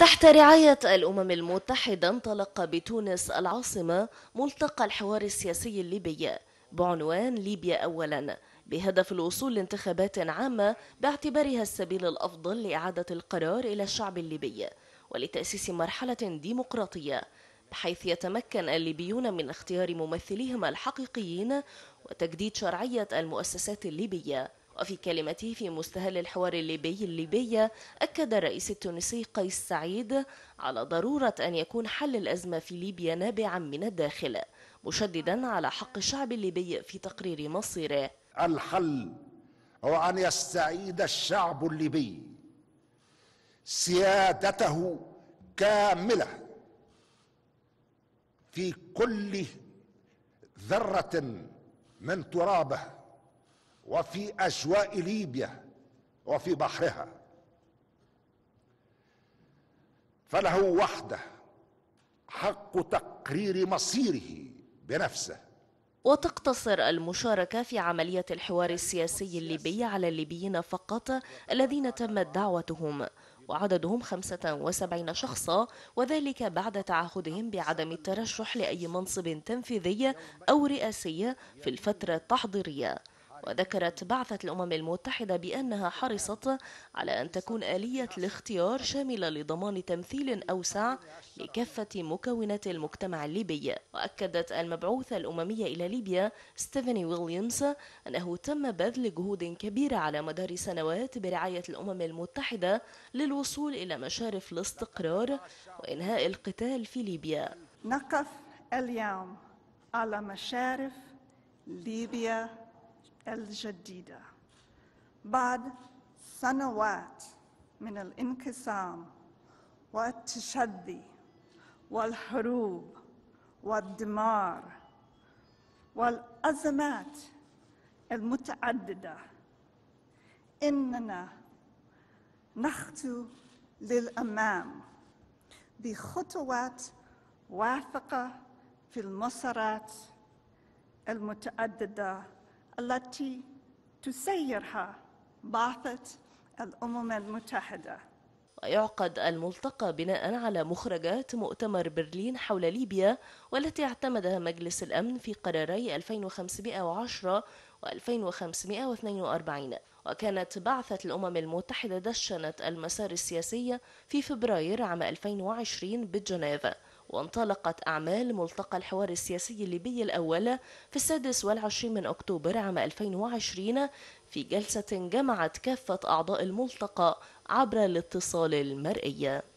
تحت رعاية الأمم المتحدة انطلق بتونس العاصمة ملتقى الحوار السياسي الليبي بعنوان ليبيا أولا بهدف الوصول لانتخابات عامة باعتبارها السبيل الأفضل لإعادة القرار إلى الشعب الليبي ولتأسيس مرحلة ديمقراطية بحيث يتمكن الليبيون من اختيار ممثليهم الحقيقيين وتجديد شرعية المؤسسات الليبية وفي كلمته في مستهل الحوار الليبي الليبية أكد الرئيس التونسي قيس سعيد على ضرورة أن يكون حل الأزمة في ليبيا نابعا من الداخل مشددا على حق الشعب الليبي في تقرير مصيره الحل هو أن يستعيد الشعب الليبي سيادته كاملة في كل ذرة من ترابه وفي أسواق ليبيا وفي بحرها فله وحده حق تقرير مصيره بنفسه وتقتصر المشاركة في عملية الحوار السياسي الليبي على الليبيين فقط الذين تمت دعوتهم وعددهم 75 شخصا وذلك بعد تعهدهم بعدم الترشح لأي منصب تنفيذي أو رئاسي في الفترة التحضيرية وذكرت بعثة الأمم المتحدة بأنها حرصت على أن تكون آلية الاختيار شاملة لضمان تمثيل أوسع لكافة مكونات المجتمع الليبي وأكدت المبعوثة الأممية إلى ليبيا ستيفاني ويليامز أنه تم بذل جهود كبيرة على مدار سنوات برعاية الأمم المتحدة للوصول إلى مشارف الاستقرار وإنهاء القتال في ليبيا نقف اليوم على مشارف ليبيا الجديدة بعد سنوات من الانقسام والتشدي والحروب والدمار والأزمات المتعددة إننا نخطو للأمام بخطوات واثقة في المسارات المتعددة التي تسيرها بعثة الأمم المتحدة ويعقد الملتقى بناء على مخرجات مؤتمر برلين حول ليبيا والتي اعتمدها مجلس الأمن في قراري 2510 و 2542 وكانت بعثة الأمم المتحدة دشنت المسار السياسي في فبراير عام 2020 بجنيف وانطلقت أعمال ملتقى الحوار السياسي الليبي الأول في السادس والعشرين من أكتوبر عام 2020 في جلسة جمعت كافة أعضاء الملتقى عبر الاتصال المرئي